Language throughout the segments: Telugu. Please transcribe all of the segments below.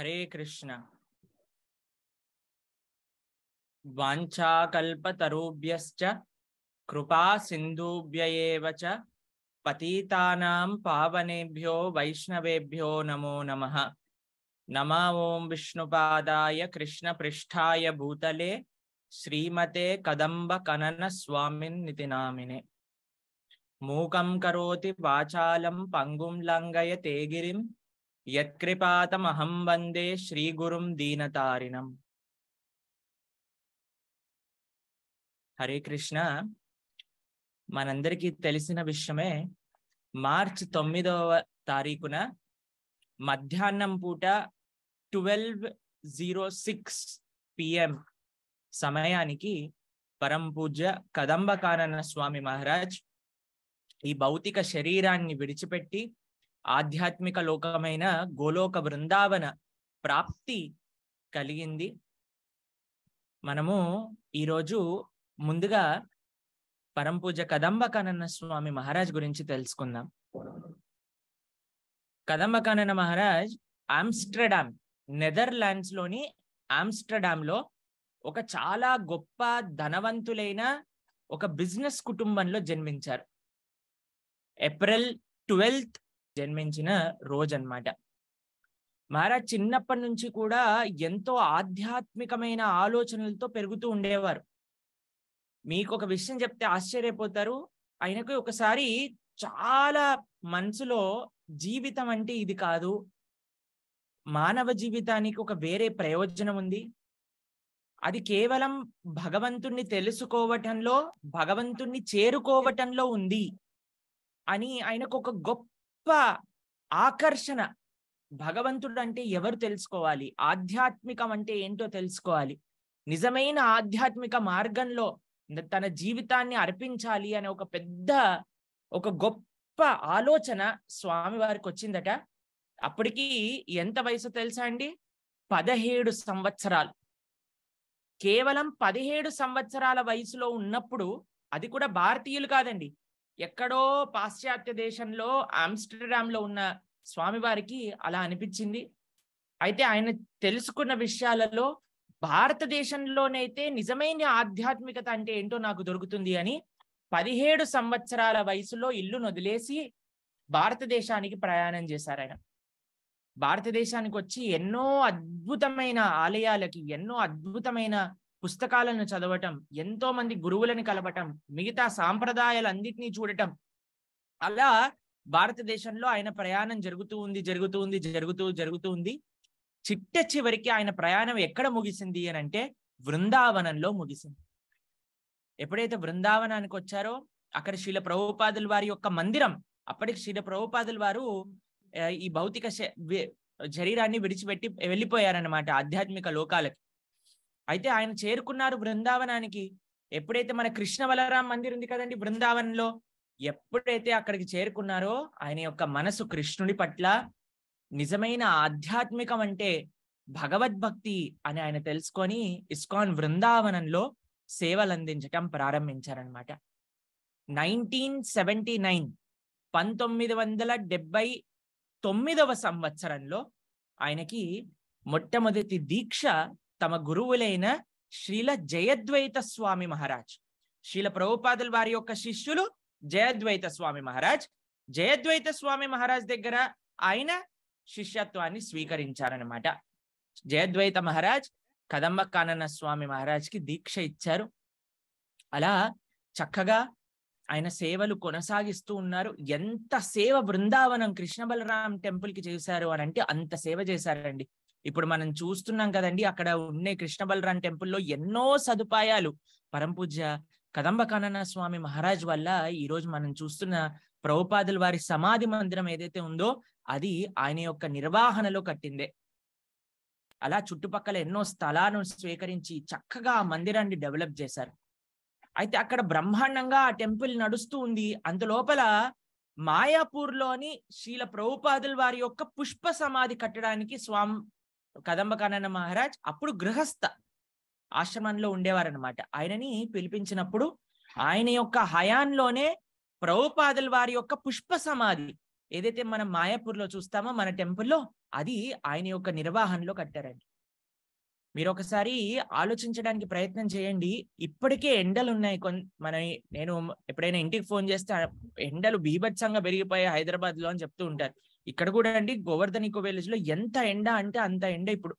హరే కృష్ణ వాంఛాకల్పతరుభ్య కృపా సింధుభ్య చ పతీతానాం పావనేభ్యో వైష్ణవేభ్యో నమో నమ నమా ఓం విష్ణుపాదాయ కృష్ణపృష్ఠాయ భూతలే శ్రీమతే కదంబ కనన స్వామిన్ నితి నామినే మూకం కరోతి వాచాలం పంగుం లంగయ తేగిరిం యత్కృపాతమహం వందే శ్రీగురుం దీనతారిణం హరే కృష్ణ మనందరికీ తెలిసిన విషయమే మార్చ్ తొమ్మిదవ తారీఖున మధ్యాహ్నం పూట ట్వెల్వ్ జీరో సిక్స్ పిఎం సమయానికి పరం పూజ కదంబకానన్న స్వామి మహారాజ్ ఈ భౌతిక శరీరాన్ని విడిచిపెట్టి ఆధ్యాత్మిక లోకమైన గోలోక బృందావన ప్రాప్తి కలిగింది మనము ఈరోజు ముందుగా పరంపూజ కదంబకానన్న స్వామి మహారాజ్ గురించి తెలుసుకుందాం కదంబకానన్న మహారాజ్ ఆమ్స్టర్డామ్ నెదర్లాండ్స్ లోని ఆమ్స్టర్డామ్ లో ఒక చాలా గొప్ప ధనవంతులైన ఒక బిజినెస్ కుటుంబంలో జన్మించారు ఏప్రిల్ ట్వెల్త్ జన్మించిన రోజు అనమాట మహారాజ్ చిన్నప్పటి నుంచి కూడా ఎంతో ఆధ్యాత్మికమైన ఆలోచనలతో పెరుగుతూ ఉండేవారు మీకు ఒక విషయం చెప్తే ఆశ్చర్యపోతారు ఆయనకు ఒకసారి చాలా మనసులో జీవితం అంటే ఇది కాదు మానవ జీవితానికి ఒక వేరే ప్రయోజనం ఉంది అది కేవలం భగవంతుణ్ణి తెలుసుకోవటంలో భగవంతుణ్ణి చేరుకోవటంలో ఉంది అని ఆయనకు ఒక గొప్ప ఆకర్షణ భగవంతుడు అంటే ఎవరు తెలుసుకోవాలి ఆధ్యాత్మికం అంటే ఏంటో తెలుసుకోవాలి నిజమైన ఆధ్యాత్మిక మార్గంలో తన జీవితాన్ని అర్పించాలి అనే ఒక పెద్ద ఒక గొప్ప ఆలోచన స్వామి వారికి వచ్చిందట అప్పటికి ఎంత వయసు తెలుసా అండి పదహేడు సంవత్సరాలు కేవలం పదిహేడు సంవత్సరాల వయసులో ఉన్నప్పుడు అది కూడా భారతీయులు కాదండి ఎక్కడో పాశ్చాత్య దేశంలో ఆమ్స్టర్డామ్లో ఉన్న స్వామివారికి అలా అనిపించింది అయితే ఆయన తెలుసుకున్న విషయాలలో భారతదేశంలోనైతే నిజమైన ఆధ్యాత్మికత అంటే ఏంటో నాకు దొరుకుతుంది అని పదిహేడు సంవత్సరాల వయసులో ఇల్లు వదిలేసి భారతదేశానికి ప్రయాణం చేశారు ఆయన భారతదేశానికి వచ్చి ఎన్నో అద్భుతమైన ఆలయాలకి ఎన్నో అద్భుతమైన పుస్తకాలను చదవటం ఎంతో మంది గురువులను కలవటం మిగతా సాంప్రదాయాలన్నింటినీ చూడటం అలా భారతదేశంలో ఆయన ప్రయాణం జరుగుతూ ఉంది జరుగుతూ ఉంది జరుగుతూ జరుగుతూ ఉంది చిట్ట చివరికి ఆయన ప్రయాణం ఎక్కడ ముగిసింది అని అంటే బృందావనంలో ముగిసింది ఎప్పుడైతే బృందావనానికి వచ్చారో అక్కడ శీల ప్రభుపాదుల వారి యొక్క మందిరం అప్పటికి శీల ప్రభుపాదుల వారు ఈ భౌతిక శరీరాన్ని విడిచిపెట్టి వెళ్ళిపోయారనమాట ఆధ్యాత్మిక లోకాలకి అయితే ఆయన చేరుకున్నారు బృందావనానికి ఎప్పుడైతే మన కృష్ణ బలరాం మందిర్ ఉంది కదండి బృందావనంలో ఎప్పుడైతే అక్కడికి చేరుకున్నారో ఆయన యొక్క మనసు కృష్ణుడి పట్ల నిజమైన ఆధ్యాత్మికం అంటే భగవద్భక్తి అని ఆయన తెలుసుకొని ఇస్కాన్ బృందావనంలో సేవలు అందించటం ప్రారంభించారనమాట నైన్టీన్ సెవెంటీ నైన్ పంతొమ్మిది వందల డెబ్బై తొమ్మిదవ సంవత్సరంలో ఆయనకి మొట్టమొదటి దీక్ష తమ గురువులైన శ్రీల జయద్వైత స్వామి మహారాజ్ శ్రీల ప్రభుపాదుల వారి యొక్క శిష్యులు జయద్వైత స్వామి మహారాజ్ జయద్వైత స్వామి మహారాజ్ దగ్గర ఆయన శిష్యత్వాన్ని స్వీకరించారనమాట జయద్వైత మహారాజ్ కదంబ కానన్న స్వామి మహారాజ్కి దీక్ష ఇచ్చారు అలా చక్కగా ఆయన సేవలు కొనసాగిస్తూ ఉన్నారు ఎంత సేవ బృందావనం కృష్ణ బలరాం టెంపుల్ కి చేశారు అని అంటే అంత సేవ చేశారండి ఇప్పుడు మనం చూస్తున్నాం కదండి అక్కడ ఉండే కృష్ణ బలరాం టెంపుల్లో ఎన్నో సదుపాయాలు పరంపూజ్య కదంబ కనన స్వామి మహారాజ్ వల్ల ఈ రోజు మనం చూస్తున్న ప్రభుపాదుల వారి సమాధి మందిరం ఏదైతే ఉందో అది ఆయన యొక్క నిర్వహణలో కట్టిందే అలా చుట్టుపక్కల ఎన్నో స్థలాలను స్వీకరించి చక్కగా ఆ మందిరాన్ని డెవలప్ చేశారు అయితే అక్కడ బ్రహ్మాండంగా ఆ టెంపుల్ నడుస్తూ ఉంది అందులోపల మాయాపూర్లోని శీల ప్రభుపాదుల వారి యొక్క పుష్ప సమాధి కట్టడానికి స్వామి కదంబకానన్న మహారాజ్ అప్పుడు గృహస్థ ఆశ్రమంలో ఉండేవారనమాట ఆయనని పిలిపించినప్పుడు ఆయన యొక్క హయాంలోనే ప్రభుపాదుల వారి యొక్క పుష్ప సమాధి ఏదైతే మనం మాయాపూర్లో చూస్తామో మన టెంపుల్లో అది ఆయన యొక్క నిర్వహణలో కట్టారండి మీరు ఒకసారి ఆలోచించడానికి ప్రయత్నం చేయండి ఇప్పటికే ఎండలు ఉన్నాయి కొన్ని మన నేను ఎప్పుడైనా ఇంటికి ఫోన్ చేస్తే ఎండలు బీభత్సంగా పెరిగిపోయాయి హైదరాబాద్ లో అని చెప్తూ ఉంటారు ఇక్కడ కూడా అండి గోవర్ధన్ ఇకో విలేజ్ లో ఎంత ఎండ అంటే అంత ఎండ ఇప్పుడు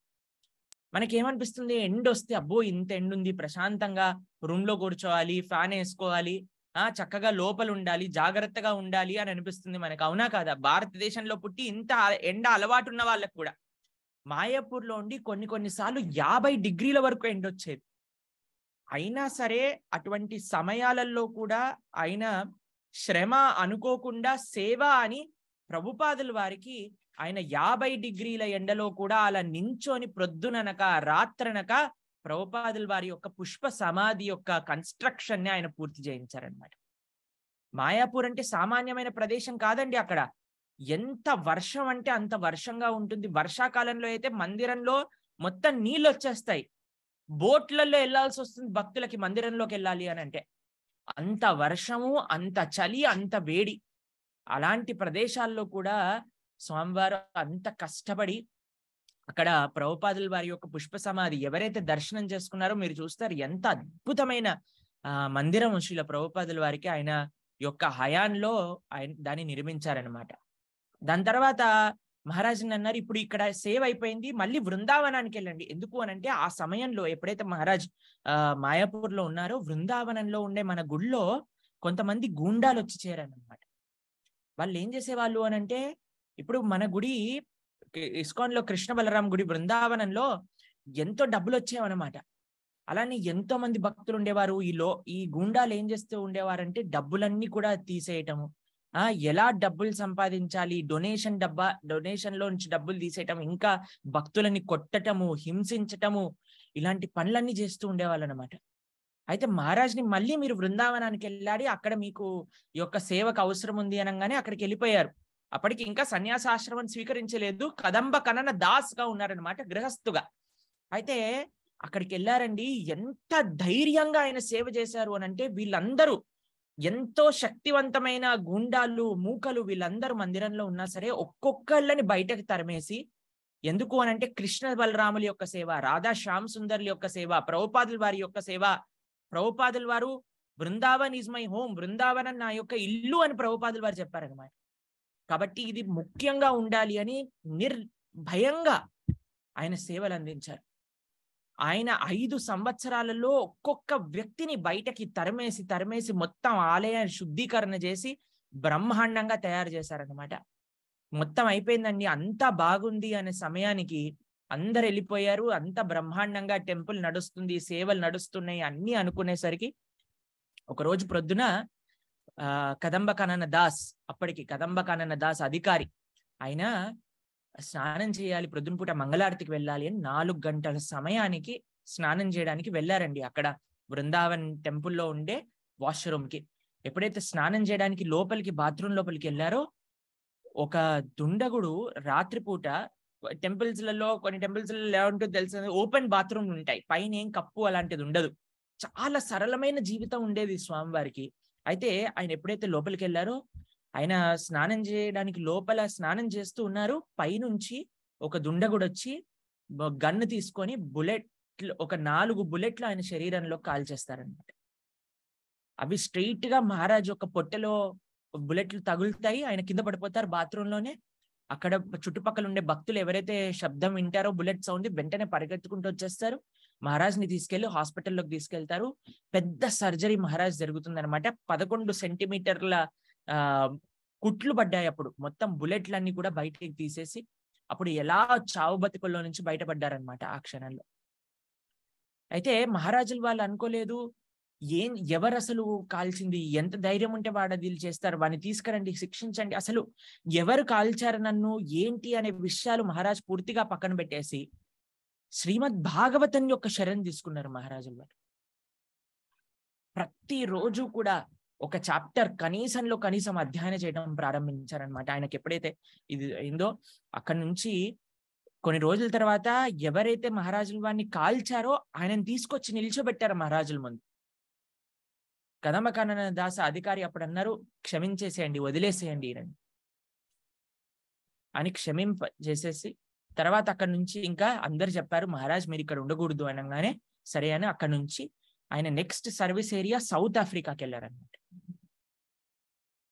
మనకేమనిపిస్తుంది ఎండ్ వస్తే అబ్బో ఇంత ఎండ్ ఉంది ప్రశాంతంగా రూమ్ లో కూర్చోవాలి ఫ్యాన్ వేసుకోవాలి ఆ చక్కగా లోపల ఉండాలి జాగ్రత్తగా ఉండాలి అని అనిపిస్తుంది మనకు అవునా కాదా భారతదేశంలో పుట్టి ఇంత ఎండ అలవాటు ఉన్న వాళ్ళకు కూడా మాయాపూర్లో ఉండి కొన్ని కొన్నిసార్లు యాభై డిగ్రీల వరకు ఎండ్ వచ్చేది అయినా సరే అటువంటి సమయాలలో కూడా ఆయన శ్రమ అనుకోకుండా సేవ అని ప్రభుపాదుల వారికి ఆయన యాభై డిగ్రీల ఎండలో కూడా అలా నించోని ప్రొద్దుననక రాత్రనక ప్రభుపాదుల వారి యొక్క పుష్ప సమాధి యొక్క కన్స్ట్రక్షన్ ఆయన పూర్తి చేయించారనమాట మాయాపూర్ అంటే సామాన్యమైన ప్రదేశం కాదండి అక్కడ ఎంత వర్షం అంటే అంత వర్షంగా ఉంటుంది వర్షాకాలంలో అయితే మందిరంలో మొత్తం నీళ్ళు వచ్చేస్తాయి బోట్లలో వెళ్ళాల్సి వస్తుంది భక్తులకి మందిరంలోకి వెళ్ళాలి అని అంటే అంత వర్షము అంత చలి అంత వేడి అలాంటి ప్రదేశాల్లో కూడా స్వామివారు అంత కష్టపడి అక్కడ ప్రభుపాదుల వారి యొక్క పుష్ప సమాధి ఎవరైతే దర్శనం చేసుకున్నారో మీరు చూస్తారు ఎంత అద్భుతమైన ఆ మందిరం శ్రీల ప్రభుపాదుల వారికి ఆయన యొక్క హయాన్లో ఆయన దాన్ని నిర్మించారనమాట దాని తర్వాత మహారాజుని అన్నారు ఇప్పుడు ఇక్కడ సేవ్ అయిపోయింది మళ్ళీ బృందావనానికి వెళ్ళండి ఎందుకు అని అంటే ఆ సమయంలో ఎప్పుడైతే మహారాజ్ ఆ మాయాపూర్ లో ఉన్నారో బృందావనంలో ఉండే మన గుళ్ళో కొంతమంది గూండాలు వచ్చి చేరారనమాట వాళ్ళు ఏం చేసేవాళ్ళు అని అంటే ఇప్పుడు మన గుడి ఇస్కాన్ లో కృష్ణ బలరాం గుడి బృందావనంలో ఎంతో డబ్బులు వచ్చేవన్నమాట అలానే ఎంతో మంది భక్తులు ఉండేవారు ఈ లో ఈ గుండాలు ఏం చేస్తూ ఉండేవారంటే డబ్బులన్నీ కూడా తీసేయటము ఆ ఎలా డబ్బులు సంపాదించాలి డొనేషన్ డబ్బా డొనేషన్ లో నుంచి డబ్బులు తీసేయటం ఇంకా భక్తులని కొట్టటము హింసించటము ఇలాంటి పనులన్నీ చేస్తూ ఉండేవాళ్ళు అనమాట అయితే మహారాజ్ని మళ్ళీ మీరు బృందావనానికి వెళ్ళాడి అక్కడ మీకు ఈ యొక్క సేవకు అవసరం ఉంది అనగానే అక్కడికి వెళ్ళిపోయారు అప్పటికి ఇంకా సన్యాసాశ్రమం స్వీకరించలేదు కదంబ కనన దాస్గా ఉన్నారనమాట గృహస్థుగా అయితే అక్కడికి వెళ్ళారండి ఎంత ధైర్యంగా ఆయన సేవ చేశారు అని అంటే వీళ్ళందరూ ఎంతో శక్తివంతమైన గుండాలు మూకలు వీళ్ళందరూ మందిరంలో ఉన్నా సరే ఒక్కొక్కళ్ళని బయటకు తరిమేసి ఎందుకు అనంటే కృష్ణ బలరాముల యొక్క సేవ రాధా శ్యామ్ సుందర్ల యొక్క సేవ ప్రభుపాదుల వారి యొక్క సేవ ప్రభుపాదులు వారు Brindavan is my home Brindavan నా యొక్క ఇల్లు అని ప్రభుపాదులు వారు చెప్పారనమాట కాబట్టి ఇది ముఖ్యంగా ఉండాలి అని నిర్భయంగా ఆయన సేవలు అందించారు ఆయన ఐదు సంవత్సరాలలో ఒక్కొక్క వ్యక్తిని బయటకి తరిమేసి తరిమేసి మొత్తం ఆలయాన్ని శుద్ధీకరణ చేసి బ్రహ్మాండంగా తయారు చేశారనమాట మొత్తం అయిపోయిందండి అంతా బాగుంది అనే సమయానికి అందరు వెళ్ళిపోయారు అంత బ్రహ్మాండంగా టెంపుల్ నడుస్తుంది సేవలు నడుస్తున్నాయి అన్ని అనుకునేసరికి ఒక రోజు ప్రొద్దున ఆ కదంబ కనన దాస్ అప్పటికి కదంబ కనన దాస్ అధికారి ఆయన స్నానం చేయాలి ప్రొద్దున పూట మంగళారతికి వెళ్ళాలి అని నాలుగు గంటల సమయానికి స్నానం చేయడానికి వెళ్ళారండి అక్కడ బృందావన్ టెంపుల్లో ఉండే వాష్రూమ్ కి ఎప్పుడైతే స్నానం చేయడానికి లోపలికి బాత్రూమ్ లోపలికి వెళ్ళారో ఒక దుండగుడు రాత్రిపూట టెంపుల్స్ లలో కొన్ని టెంపుల్స్ ఎలా ఉంటుందో తెలుసు ఓపెన్ బాత్రూమ్ ఉంటాయి పైన ఏం కప్పు అలాంటిది ఉండదు చాలా సరళమైన జీవితం ఉండేది స్వామివారికి అయితే ఆయన ఎప్పుడైతే లోపలికి వెళ్ళారో ఆయన స్నానం చేయడానికి లోపల స్నానం చేస్తూ ఉన్నారు పైనుంచి ఒక కూడా వచ్చి గన్ను తీసుకొని బుల్లెట్ ఒక నాలుగు బుల్లెట్లు ఆయన శరీరంలో కాల్చేస్తారనమాట అవి స్ట్రైట్ గా మహారాజ్ ఒక పొట్టెలో బుల్లెట్లు తగులుతాయి ఆయన కింద పడిపోతారు బాత్రూంలోనే అక్కడ చుట్టుపక్కల ఉండే భక్తులు ఎవరైతే శబ్దం వింటారో బుల్లెట్ సౌండ్ వెంటనే పరిగెత్తుకుంటూ వచ్చేస్తారు మహారాజ్ ని తీసుకెళ్లి హాస్పిటల్లోకి తీసుకెళ్తారు పెద్ద సర్జరీ మహారాజ్ జరుగుతుంది అనమాట పదకొండు సెంటీమీటర్ల ఆ కుట్లు పడ్డాయి అప్పుడు మొత్తం బుల్లెట్లన్నీ కూడా బయటికి తీసేసి అప్పుడు ఎలా చావు బతుకుల్లో నుంచి బయటపడ్డారనమాట ఆ క్షణంలో అయితే మహారాజులు వాళ్ళు అనుకోలేదు ఏం ఎవరు అసలు కాల్చింది ఎంత ధైర్యం ఉంటే వాడు అది చేస్తారు వాడిని తీసుకురండి శిక్షించండి అసలు ఎవరు కాల్చారు నన్ను ఏంటి అనే విషయాలు మహారాజ్ పూర్తిగా పక్కన పెట్టేసి శ్రీమద్ భాగవతం యొక్క శరణ్ తీసుకున్నారు మహారాజు వారు ప్రతిరోజు కూడా ఒక చాప్టర్ కనీసంలో కనీసం అధ్యయనం చేయడం ప్రారంభించారనమాట ఆయనకి ఎప్పుడైతే ఇది అయిందో అక్కడి నుంచి కొన్ని రోజుల తర్వాత ఎవరైతే మహారాజుల వారిని కాల్చారో ఆయనను తీసుకొచ్చి నిల్చోబెట్టారు మహారాజుల ముందు కదమకనన దాస అధికారి అప్పుడు అన్నారు క్షమించేసేయండి వదిలేసేయండి ఈయనని అని క్షమింప చేసేసి తర్వాత అక్కడి నుంచి ఇంకా అందరు చెప్పారు మహారాజ్ మీరు ఇక్కడ ఉండకూడదు అనగానే సరే అని అక్కడి నుంచి ఆయన నెక్స్ట్ సర్వీస్ ఏరియా సౌత్ ఆఫ్రికాకి వెళ్ళారనమాట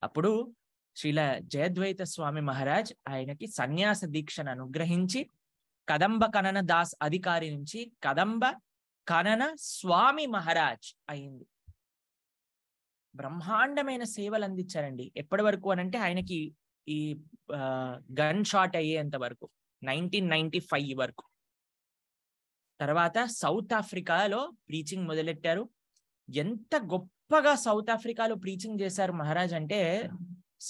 అప్పుడు శ్రీల జయద్వైత స్వామి మహారాజ్ ఆయనకి సన్యాస దీక్షను అనుగ్రహించి కదంబ కనన దాస్ అధికారి నుంచి కదంబ కనన స్వామి మహారాజ్ అయింది బ్రహ్మాండమైన సేవలు అందించారండి ఎప్పటి వరకు అని అంటే ఆయనకి ఈ గన్ షాట్ అయ్యేంత వరకు నైన్టీన్ నైన్టీ ఫైవ్ వరకు తర్వాత సౌత్ ఆఫ్రికాలో ప్రీచింగ్ మొదలెట్టారు ఎంత గొప్పగా సౌత్ ఆఫ్రికాలో ప్రీచింగ్ చేశారు మహారాజ్ అంటే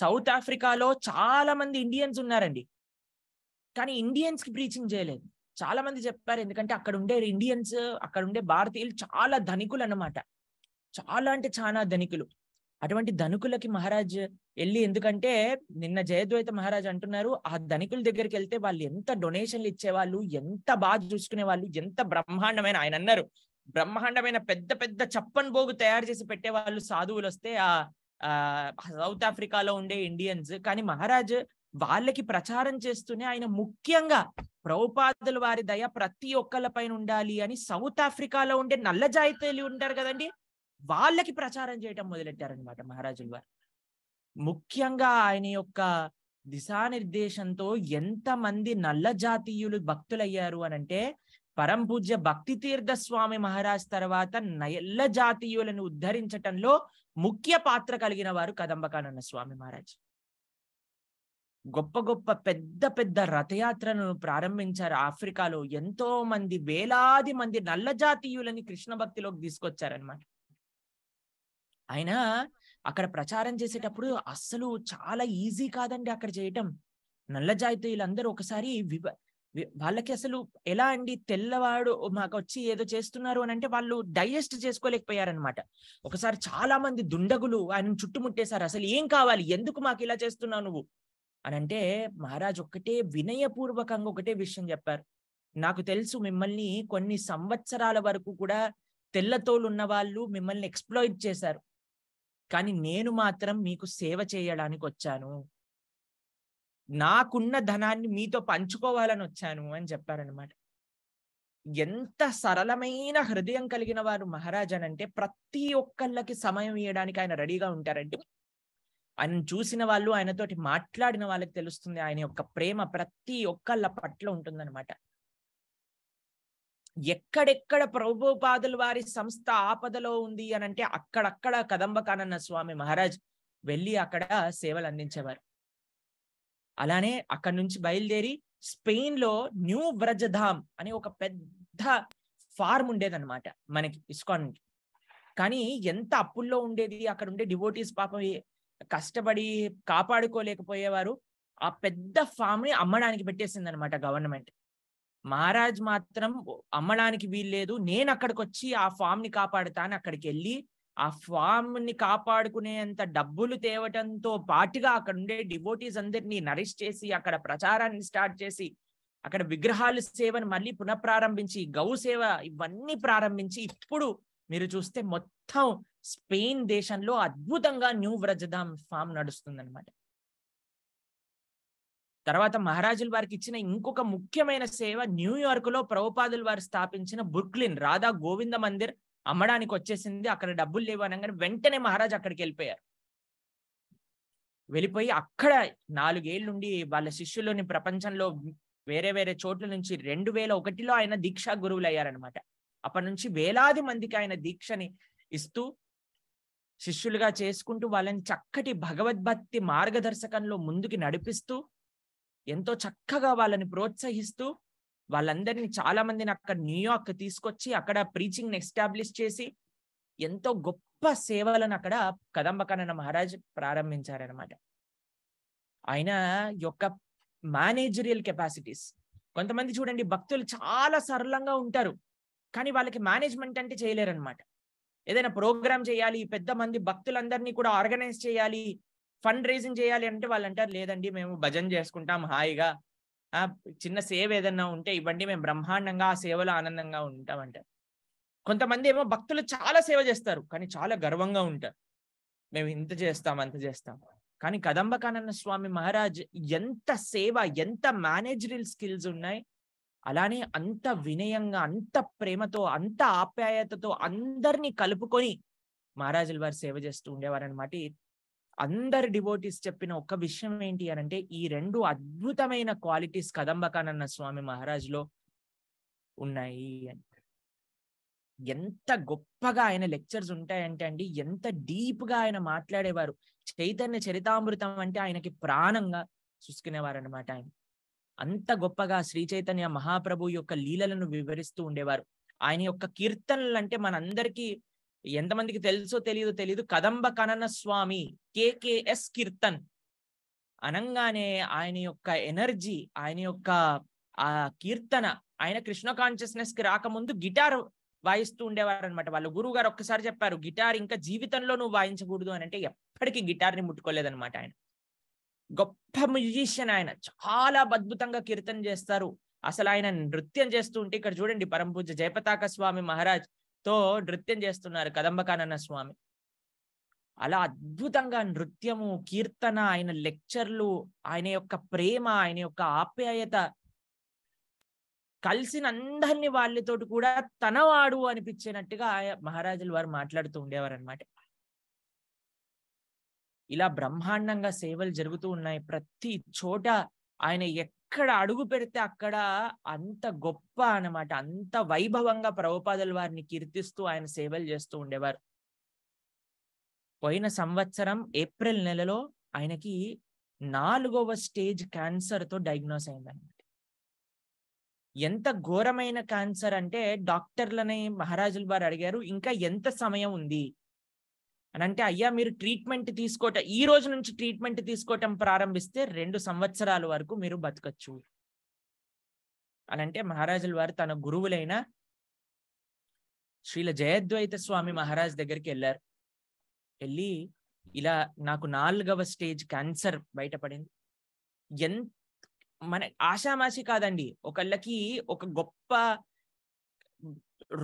సౌత్ ఆఫ్రికాలో చాలా మంది ఇండియన్స్ ఉన్నారండి కానీ ఇండియన్స్ కి ప్రీచింగ్ చేయలేదు చాలా మంది చెప్పారు ఎందుకంటే అక్కడ ఉండే ఇండియన్స్ అక్కడ ఉండే భారతీయులు చాలా ధనికులు అన్నమాట చాలా అంటే చాలా ధనికులు అటువంటి ధనుకులకి మహారాజ్ వెళ్ళి ఎందుకంటే నిన్న జయద్వైత మహారాజ్ అంటున్నారు ఆ ధనికుల దగ్గరికి వెళ్తే వాళ్ళు ఎంత డొనేషన్లు ఇచ్చేవాళ్ళు ఎంత బాధ చూసుకునే వాళ్ళు ఎంత బ్రహ్మాండమైన ఆయన అన్నారు బ్రహ్మాండమైన పెద్ద పెద్ద చప్పన్ బోగు తయారు చేసి పెట్టే వాళ్ళు సాధువులు వస్తే ఆ సౌత్ ఆఫ్రికాలో ఉండే ఇండియన్స్ కానీ మహారాజ్ వాళ్ళకి ప్రచారం చేస్తూనే ఆయన ముఖ్యంగా ప్రౌపాదుల వారి దయ ప్రతి ఒక్కళ్ళ పైన ఉండాలి అని సౌత్ ఆఫ్రికాలో ఉండే నల్ల జాయితీలు ఉంటారు కదండి వాళ్ళకి ప్రచారం చేయటం మొదలెట్టారనమాట మహారాజులు వారు ముఖ్యంగా ఆయన యొక్క దిశానిర్దేశంతో ఎంతమంది నల్ల జాతీయులు భక్తులయ్యారు అని అంటే పరంపూజ్య భక్తి తీర్థ స్వామి మహారాజ్ తర్వాత నల్ల జాతీయులను ఉద్ధరించటంలో ముఖ్య పాత్ర కలిగిన వారు కదంబకానన్న స్వామి మహారాజ్ గొప్ప గొప్ప పెద్ద పెద్ద రథయాత్రను ప్రారంభించారు ఆఫ్రికాలో ఎంతో మంది వేలాది మంది నల్ల జాతీయులని కృష్ణ భక్తిలోకి తీసుకొచ్చారనమాట ఆయన అక్కడ ప్రచారం చేసేటప్పుడు అస్సలు చాలా ఈజీ కాదండి అక్కడ చేయటం నల్ల జాతీయులందరూ ఒకసారి విభ వాళ్ళకి అసలు ఎలా అండి తెల్లవాడు మాకు వచ్చి ఏదో చేస్తున్నారు అని అంటే వాళ్ళు డైజెస్ట్ చేసుకోలేకపోయారనమాట ఒకసారి చాలా మంది దుండగులు ఆయన చుట్టుముట్టేశారు అసలు ఏం కావాలి ఎందుకు మాకు ఇలా చేస్తున్నావు నువ్వు అని అంటే మహారాజ్ ఒక్కటే వినయపూర్వకంగా ఒకటే విషయం చెప్పారు నాకు తెలుసు మిమ్మల్ని కొన్ని సంవత్సరాల వరకు కూడా తెల్లతోలు ఉన్న వాళ్ళు మిమ్మల్ని ఎక్స్ప్లోయిట్ చేశారు కానీ నేను మాత్రం మీకు సేవ చేయడానికి వచ్చాను నాకున్న ధనాన్ని మీతో పంచుకోవాలని వచ్చాను అని చెప్పారనమాట ఎంత సరళమైన హృదయం కలిగిన వారు మహారాజన్ అంటే ప్రతి ఒక్కళ్ళకి సమయం ఇవ్వడానికి ఆయన రెడీగా ఉంటారండి ఆయన చూసిన వాళ్ళు ఆయనతోటి మాట్లాడిన వాళ్ళకి తెలుస్తుంది ఆయన యొక్క ప్రేమ ప్రతి ఒక్కళ్ళ పట్ల ఉంటుందన్నమాట ఎక్కడెక్కడ ప్రభుపాదుల వారి సంస్థ ఆపదలో ఉంది అని అంటే అక్కడక్కడ కదంబకానన్న స్వామి మహారాజ్ వెళ్ళి అక్కడ సేవలు అందించేవారు అలానే అక్కడి నుంచి బయలుదేరి స్పెయిన్ లో న్యూ బ్రజధామ్ అనే ఒక పెద్ద ఫార్మ్ ఉండేదన్నమాట మనకి ఇస్కాన్ కానీ ఎంత అప్పుల్లో ఉండేది అక్కడ ఉండే డివోటీస్ పాపం కష్టపడి కాపాడుకోలేకపోయేవారు ఆ పెద్ద ఫామ్ ని అమ్మడానికి పెట్టేసింది అనమాట గవర్నమెంట్ మహారాజ్ మాత్రం అమ్మడానికి వీల్లేదు నేను అక్కడికి వచ్చి ఆ ఫామ్ ని కాపాడుతాను అక్కడికి వెళ్ళి ఆ ఫామ్ ని కాపాడుకునేంత డబ్బులు తేవటంతో పాటుగా అక్కడ ఉండే డివోటీస్ అందరినీ నరిష్ చేసి అక్కడ ప్రచారాన్ని స్టార్ట్ చేసి అక్కడ విగ్రహాలు సేవను మళ్ళీ పునఃప్రారంభించి గౌ సేవ ఇవన్నీ ప్రారంభించి ఇప్పుడు మీరు చూస్తే మొత్తం స్పెయిన్ దేశంలో అద్భుతంగా న్యూ వ్రజధామ్ ఫామ్ నడుస్తుంది అనమాట తర్వాత మహారాజుల వారికి ఇచ్చిన ఇంకొక ముఖ్యమైన సేవ న్యూయార్క్ లో ప్రభుపాదులు వారు స్థాపించిన బుర్క్లిన్ రాధా గోవింద మందిర్ అమ్మడానికి వచ్చేసింది అక్కడ డబ్బులు లేవు అనగానే వెంటనే మహారాజ్ అక్కడికి వెళ్ళిపోయారు వెళ్ళిపోయి అక్కడ నాలుగేళ్ళ నుండి వాళ్ళ శిష్యులని ప్రపంచంలో వేరే వేరే చోట్ల నుంచి రెండు వేల ఒకటిలో ఆయన దీక్షా గురువులు అయ్యారనమాట అప్పటి నుంచి వేలాది మందికి ఆయన దీక్షని ఇస్తూ శిష్యులుగా చేసుకుంటూ వాళ్ళని చక్కటి భగవద్భక్తి మార్గదర్శకంలో ముందుకి నడిపిస్తూ ఎంతో చక్కగా వాళ్ళని ప్రోత్సహిస్తూ వాళ్ళందరినీ చాలా మందిని అక్కడ న్యూయార్క్ తీసుకొచ్చి అక్కడ ప్రీచింగ్ ఎస్టాబ్లిష్ చేసి ఎంతో గొప్ప సేవలను అక్కడ కదంబకన్న మహారాజ్ ప్రారంభించారనమాట ఆయన యొక్క మేనేజరియల్ కెపాసిటీస్ కొంతమంది చూడండి భక్తులు చాలా సరళంగా ఉంటారు కానీ వాళ్ళకి మేనేజ్మెంట్ అంటే చేయలేరనమాట ఏదైనా ప్రోగ్రామ్ చేయాలి పెద్ద మంది భక్తులందరినీ కూడా ఆర్గనైజ్ చేయాలి ఫండ్ రేజింగ్ చేయాలి అంటే వాళ్ళు అంటారు లేదండి మేము భజన చేసుకుంటాం హాయిగా ఆ చిన్న సేవ ఏదన్నా ఉంటే ఇవ్వండి మేము బ్రహ్మాండంగా ఆ సేవలో ఆనందంగా ఉంటాం అంటారు కొంతమంది ఏమో భక్తులు చాలా సేవ చేస్తారు కానీ చాలా గర్వంగా ఉంటారు మేము ఇంత చేస్తాం అంత చేస్తాం కానీ కదంబకానంద స్వామి మహారాజ్ ఎంత సేవ ఎంత మేనేజరల్ స్కిల్స్ ఉన్నాయి అలానే అంత వినయంగా అంత ప్రేమతో అంత ఆప్యాయతతో అందరినీ కలుపుకొని మహారాజుల వారు సేవ చేస్తూ ఉండేవారనమాట అందరి డివోటీస్ చెప్పిన ఒక విషయం ఏంటి అని అంటే ఈ రెండు అద్భుతమైన క్వాలిటీస్ కదంబకానన్న స్వామి లో ఉన్నాయి అని ఎంత గొప్పగా ఆయన లెక్చర్స్ ఉంటాయంటే అండి ఎంత డీప్ గా ఆయన మాట్లాడేవారు చైతన్య చరితామృతం అంటే ఆయనకి ప్రాణంగా చూసుకునేవారు అనమాట ఆయన అంత గొప్పగా శ్రీ చైతన్య మహాప్రభు యొక్క లీలలను వివరిస్తూ ఉండేవారు ఆయన యొక్క కీర్తనలు అంటే మనందరికీ ఎంతమందికి తెలుసో తెలియదో తెలియదు కదంబ కనన స్వామి కేకేఎస్ కీర్తన్ అనంగానే ఆయన యొక్క ఎనర్జీ ఆయన యొక్క ఆ కీర్తన ఆయన కృష్ణ కాన్షియస్నెస్ కి రాకముందు గిటార్ వాయిస్తూ ఉండేవారు అనమాట వాళ్ళ గురువు గారు ఒక్కసారి చెప్పారు గిటార్ ఇంకా జీవితంలో నువ్వు వాయించకూడదు అని అంటే ఎప్పటికీ గిటార్ ని ముట్టుకోలేదనమాట ఆయన గొప్ప మ్యూజిషియన్ ఆయన చాలా అద్భుతంగా కీర్తన చేస్తారు అసలు ఆయన నృత్యం చేస్తూ ఉంటే ఇక్కడ చూడండి పరంపూజ జయపతాక స్వామి మహారాజ్ తో నృత్యం చేస్తున్నారు కదంబకానన్న స్వామి అలా అద్భుతంగా నృత్యము కీర్తన ఆయన లెక్చర్లు ఆయన యొక్క ప్రేమ ఆయన యొక్క ఆప్యాయత కలిసిన అందరిని వాళ్ళతోటి కూడా తనవాడు అనిపించేనట్టుగా మహారాజులు వారు మాట్లాడుతూ ఉండేవారు అనమాట ఇలా బ్రహ్మాండంగా సేవలు జరుగుతూ ఉన్నాయి ప్రతి చోట ఆయన ఎక్కడ అడుగు పెడితే అక్కడ అంత గొప్ప అనమాట అంత వైభవంగా ప్రభుపాదల వారిని కీర్తిస్తూ ఆయన సేవలు చేస్తూ ఉండేవారు పోయిన సంవత్సరం ఏప్రిల్ నెలలో ఆయనకి నాలుగవ స్టేజ్ క్యాన్సర్తో డయాగ్నోస్ అయిందనమాట ఎంత ఘోరమైన క్యాన్సర్ అంటే డాక్టర్లని మహారాజుల వారు అడిగారు ఇంకా ఎంత సమయం ఉంది అని అంటే అయ్యా మీరు ట్రీట్మెంట్ తీసుకోవటం ఈ రోజు నుంచి ట్రీట్మెంట్ తీసుకోవటం ప్రారంభిస్తే రెండు సంవత్సరాల వరకు మీరు బతకచ్చు అని అంటే మహారాజుల వారు తన గురువులైన శ్రీల జయద్వైత స్వామి మహారాజ్ దగ్గరికి వెళ్ళారు వెళ్ళి ఇలా నాకు నాలుగవ స్టేజ్ క్యాన్సర్ బయటపడింది ఎంత మన ఆషామాషి కాదండి ఒకళ్ళకి ఒక గొప్ప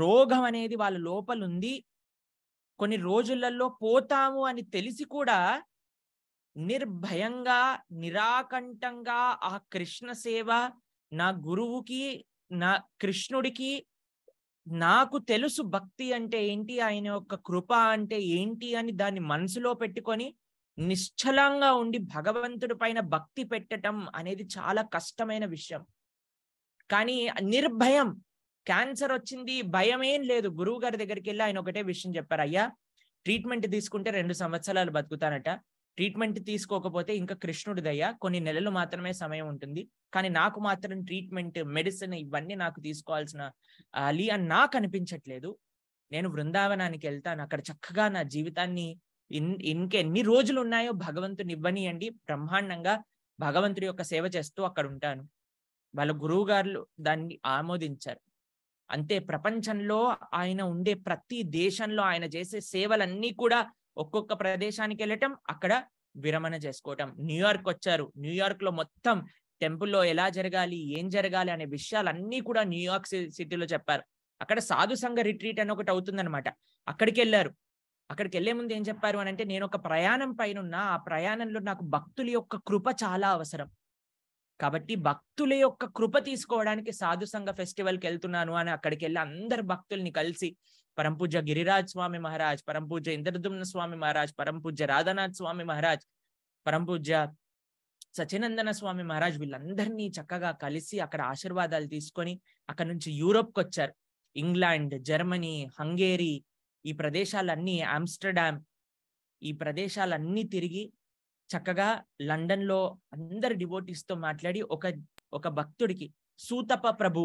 రోగం అనేది వాళ్ళ లోపల ఉంది కొన్ని రోజులలో పోతాము అని తెలిసి కూడా నిర్భయంగా నిరాకంఠంగా ఆ కృష్ణ సేవ నా గురువుకి నా కృష్ణుడికి నాకు తెలుసు భక్తి అంటే ఏంటి ఆయన యొక్క కృప అంటే ఏంటి అని దాన్ని మనసులో పెట్టుకొని నిశ్చలంగా ఉండి భగవంతుడి పైన భక్తి పెట్టడం అనేది చాలా కష్టమైన విషయం కానీ నిర్భయం క్యాన్సర్ వచ్చింది భయం ఏం లేదు గురువు గారి దగ్గరికి వెళ్ళి ఆయన ఒకటే విషయం చెప్పారు అయ్యా ట్రీట్మెంట్ తీసుకుంటే రెండు సంవత్సరాలు బతుకుతానట ట్రీట్మెంట్ తీసుకోకపోతే ఇంకా కృష్ణుడి దయ్యా కొన్ని నెలలు మాత్రమే సమయం ఉంటుంది కానీ నాకు మాత్రం ట్రీట్మెంట్ మెడిసిన్ ఇవన్నీ నాకు తీసుకోవాల్సిన అలి అని నాకు అనిపించట్లేదు నేను బృందావనానికి వెళ్తాను అక్కడ చక్కగా నా జీవితాన్ని ఇన్ ఇంకెన్ని రోజులు ఉన్నాయో భగవంతుని ఇవ్వనియండి బ్రహ్మాండంగా భగవంతుడి యొక్క సేవ చేస్తూ అక్కడ ఉంటాను వాళ్ళ గురువు గారు దాన్ని ఆమోదించారు అంతే ప్రపంచంలో ఆయన ఉండే ప్రతి దేశంలో ఆయన చేసే సేవలన్నీ కూడా ఒక్కొక్క ప్రదేశానికి వెళ్ళటం అక్కడ విరమణ చేసుకోవటం న్యూయార్క్ వచ్చారు న్యూయార్క్ లో మొత్తం టెంపుల్లో ఎలా జరగాలి ఏం జరగాలి అనే విషయాలన్నీ కూడా న్యూయార్క్ సిటీలో చెప్పారు అక్కడ సాధు సంఘ రిట్రీట్ అని ఒకటి అనమాట అక్కడికి వెళ్ళారు అక్కడికి వెళ్లే ముందు ఏం చెప్పారు అని అంటే నేను ఒక ప్రయాణం పైన ఆ ప్రయాణంలో నాకు భక్తుల యొక్క కృప చాలా అవసరం కాబట్టి భక్తుల యొక్క కృప తీసుకోవడానికి సాధు సంఘ ఫెస్టివల్కి వెళ్తున్నాను అని అక్కడికి వెళ్ళి అందరు భక్తుల్ని కలిసి పరంపూజ గిరిరాజ్ స్వామి మహారాజ్ పరంపూజ ఇంద్రదుమ్న స్వామి మహారాజ్ పరంపూజ రాధానాథ్ స్వామి మహారాజ్ పరంపూజ సచినందన స్వామి మహారాజ్ వీళ్ళందరినీ చక్కగా కలిసి అక్కడ ఆశీర్వాదాలు తీసుకొని అక్కడ నుంచి యూరోప్కి వచ్చారు ఇంగ్లాండ్ జర్మనీ హంగేరీ ఈ ప్రదేశాలన్నీ ఆమ్స్టర్డామ్ ఈ ప్రదేశాలన్నీ తిరిగి చక్కగా లండన్ లో అందరి డివోటీస్ తో మాట్లాడి ఒక ఒక భక్తుడికి సూతప ప్రభు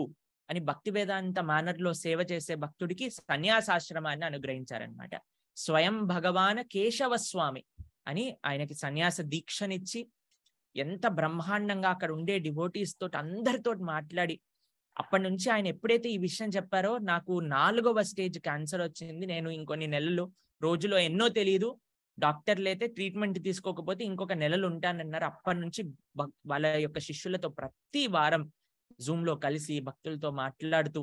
అని భక్తి వేదాంత మానర్ లో సేవ చేసే భక్తుడికి సన్యాసాశ్రమాన్ని అనుగ్రహించారనమాట స్వయం భగవాన్ కేశవ స్వామి అని ఆయనకి సన్యాస దీక్షనిచ్చి ఎంత బ్రహ్మాండంగా అక్కడ ఉండే డివోటీస్ తోటి అందరితో మాట్లాడి అప్పటి నుంచి ఆయన ఎప్పుడైతే ఈ విషయం చెప్పారో నాకు నాలుగవ స్టేజ్ క్యాన్సర్ వచ్చింది నేను ఇంకొన్ని నెలలు రోజులో ఎన్నో తెలియదు డాక్టర్లు అయితే ట్రీట్మెంట్ తీసుకోకపోతే ఇంకొక నెలలు ఉంటానన్నారు అప్పటి నుంచి వాళ్ళ యొక్క శిష్యులతో ప్రతి వారం జూమ్ లో కలిసి భక్తులతో మాట్లాడుతూ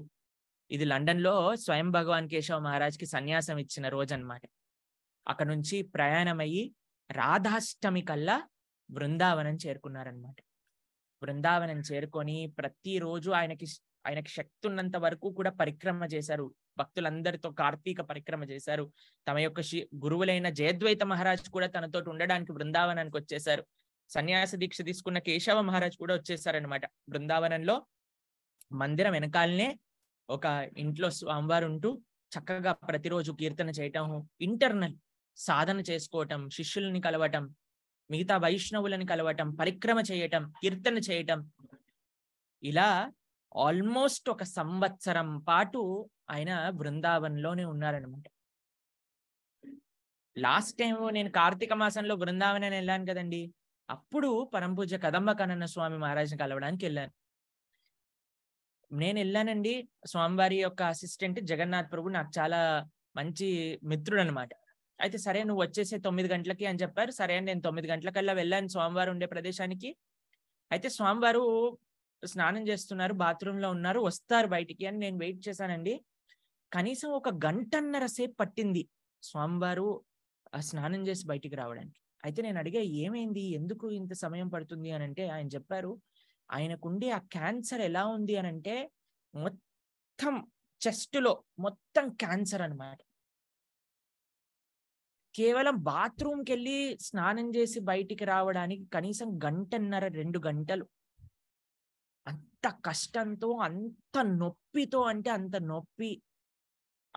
ఇది లండన్ లో స్వయం భగవాన్ కేశవ మహారాజ్ కి సన్యాసం ఇచ్చిన రోజు అనమాట అక్కడ నుంచి ప్రయాణమయ్యి రాధాష్టమి కల్లా బృందావనం చేరుకున్నారనమాట బృందావనం చేరుకొని ప్రతిరోజు ఆయనకి ఆయనకి శక్తి ఉన్నంత వరకు కూడా పరిక్రమ చేశారు భక్తులందరితో కార్తీక పరిక్రమ చేశారు తమ యొక్క గురువులైన జయద్వైత మహారాజ్ కూడా తనతో ఉండడానికి బృందావనానికి వచ్చేశారు సన్యాస దీక్ష తీసుకున్న కేశవ మహారాజ్ కూడా వచ్చేసారనమాట బృందావనంలో మందిరం వెనకాలనే ఒక ఇంట్లో స్వామివారు ఉంటూ చక్కగా ప్రతిరోజు కీర్తన చేయటం ఇంటర్నల్ సాధన చేసుకోవటం శిష్యుల్ని కలవటం మిగతా వైష్ణవులను కలవటం పరిక్రమ చేయటం కీర్తన చేయటం ఇలా ఆల్మోస్ట్ ఒక సంవత్సరం పాటు ఆయన బృందావన్లోనే ఉన్నారనమాట లాస్ట్ టైం నేను కార్తీక మాసంలో బృందావనం వెళ్ళాను కదండి అప్పుడు పరంపూజ కదంబ కనన్న స్వామి మహారాజ్ని కలవడానికి వెళ్ళాను నేను వెళ్ళానండి స్వామివారి యొక్క అసిస్టెంట్ జగన్నాథ్ ప్రభు నాకు చాలా మంచి మిత్రుడు అనమాట అయితే సరే నువ్వు వచ్చేసే తొమ్మిది గంటలకి అని చెప్పారు సరే నేను తొమ్మిది గంటలకల్లా వెళ్ళాను స్వామివారు ఉండే ప్రదేశానికి అయితే స్వామివారు స్నానం చేస్తున్నారు బాత్రూమ్ లో ఉన్నారు వస్తారు బయటికి అని నేను వెయిట్ చేశానండి కనీసం ఒక గంటన్నర సేపు పట్టింది స్వామివారు స్నానం చేసి బయటికి రావడానికి అయితే నేను అడిగా ఏమైంది ఎందుకు ఇంత సమయం పడుతుంది అని అంటే ఆయన చెప్పారు ఆయనకుండే ఆ క్యాన్సర్ ఎలా ఉంది అని అంటే మొత్తం చెస్ట్లో మొత్తం క్యాన్సర్ అనమాట కేవలం బాత్రూమ్కి వెళ్ళి స్నానం చేసి బయటికి రావడానికి కనీసం గంటన్నర రెండు గంటలు అంత కష్టంతో అంత నొప్పితో అంటే అంత నొప్పి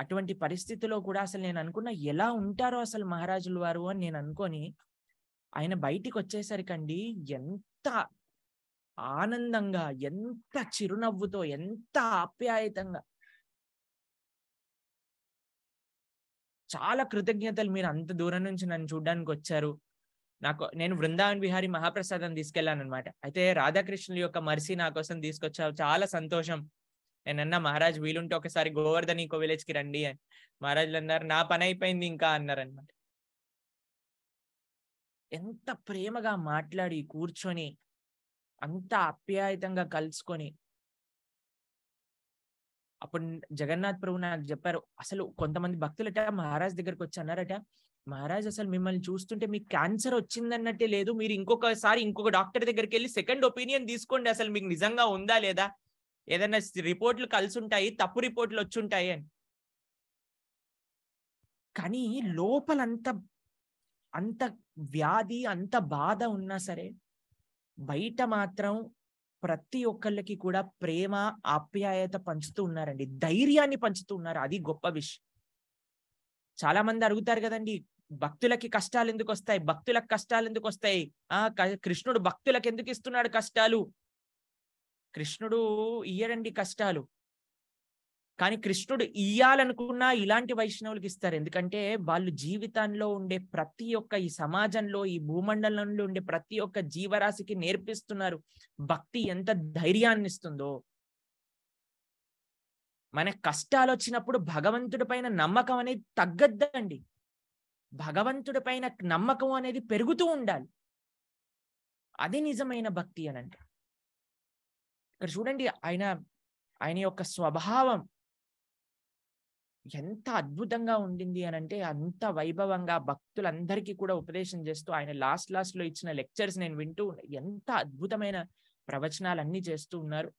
అటువంటి పరిస్థితిలో కూడా అసలు నేను అనుకున్న ఎలా ఉంటారో అసలు మహారాజుల వారు అని నేను అనుకొని ఆయన బయటికి వచ్చేసరికండి ఎంత ఆనందంగా ఎంత చిరునవ్వుతో ఎంత ఆప్యాయతంగా చాలా కృతజ్ఞతలు మీరు అంత దూరం నుంచి నన్ను చూడడానికి వచ్చారు నాకు నేను బృందావన్ బిహారీ మహాప్రసాదం తీసుకెళ్లాను అనమాట అయితే రాధాకృష్ణుల యొక్క మరిసి నా కోసం తీసుకొచ్చావు చాలా సంతోషం నేనన్నా మహారాజ్ వీలుంటే ఒకసారి గోవర్ధన్ ఇంకో విలేజ్ కి రండి అని మహారాజులు అన్నారు నా పని అయిపోయింది ఇంకా అన్నారు అనమాట ఎంత ప్రేమగా మాట్లాడి కూర్చొని అంత అప్యాయతంగా కలుసుకొని అప్పుడు జగన్నాథ్ ప్రభు నాకు చెప్పారు అసలు కొంతమంది భక్తులట మహారాజ్ దగ్గరకు వచ్చి అన్నారట మహారాజ్ అసలు మిమ్మల్ని చూస్తుంటే మీకు క్యాన్సర్ వచ్చిందన్నట్టే లేదు మీరు ఇంకొకసారి ఇంకొక డాక్టర్ దగ్గరికి వెళ్ళి సెకండ్ ఒపీనియన్ తీసుకోండి అసలు మీకు నిజంగా ఉందా లేదా ఏదైనా రిపోర్ట్లు కలిసి ఉంటాయి తప్పు రిపోర్ట్లు వచ్చుంటాయి అని కానీ లోపలంత అంత వ్యాధి అంత బాధ ఉన్నా సరే బయట మాత్రం ప్రతి ఒక్కళ్ళకి కూడా ప్రేమ ఆప్యాయత పంచుతూ ఉన్నారండి ధైర్యాన్ని పంచుతూ ఉన్నారు అది గొప్ప విషయం చాలా మంది అడుగుతారు కదండి భక్తులకి కష్టాలు ఎందుకు వస్తాయి భక్తులకు కష్టాలు ఎందుకు వస్తాయి ఆ కృష్ణుడు భక్తులకు ఎందుకు ఇస్తున్నాడు కష్టాలు కృష్ణుడు ఇయ్యడండి కష్టాలు కానీ కృష్ణుడు ఇయ్యాలనుకున్నా ఇలాంటి వైష్ణవులకి ఇస్తారు ఎందుకంటే వాళ్ళు జీవితంలో ఉండే ప్రతి ఒక్క ఈ సమాజంలో ఈ భూమండలంలో ఉండే ప్రతి ఒక్క జీవరాశికి నేర్పిస్తున్నారు భక్తి ఎంత ధైర్యాన్ని ఇస్తుందో మన కష్టాలు వచ్చినప్పుడు భగవంతుడి పైన నమ్మకం అనేది తగ్గద్దండి భగవంతుడి పైన నమ్మకం అనేది పెరుగుతూ ఉండాలి అది నిజమైన భక్తి అని అంట ఇక్కడ చూడండి ఆయన ఆయన యొక్క స్వభావం ఎంత అద్భుతంగా ఉండింది అని అంటే అంత వైభవంగా భక్తులందరికీ కూడా ఉపదేశం చేస్తూ ఆయన లాస్ట్ లాస్ట్ లో ఇచ్చిన లెక్చర్స్ నేను వింటూ ఎంత అద్భుతమైన ప్రవచనాలు అన్ని చేస్తూ ఉన్నారు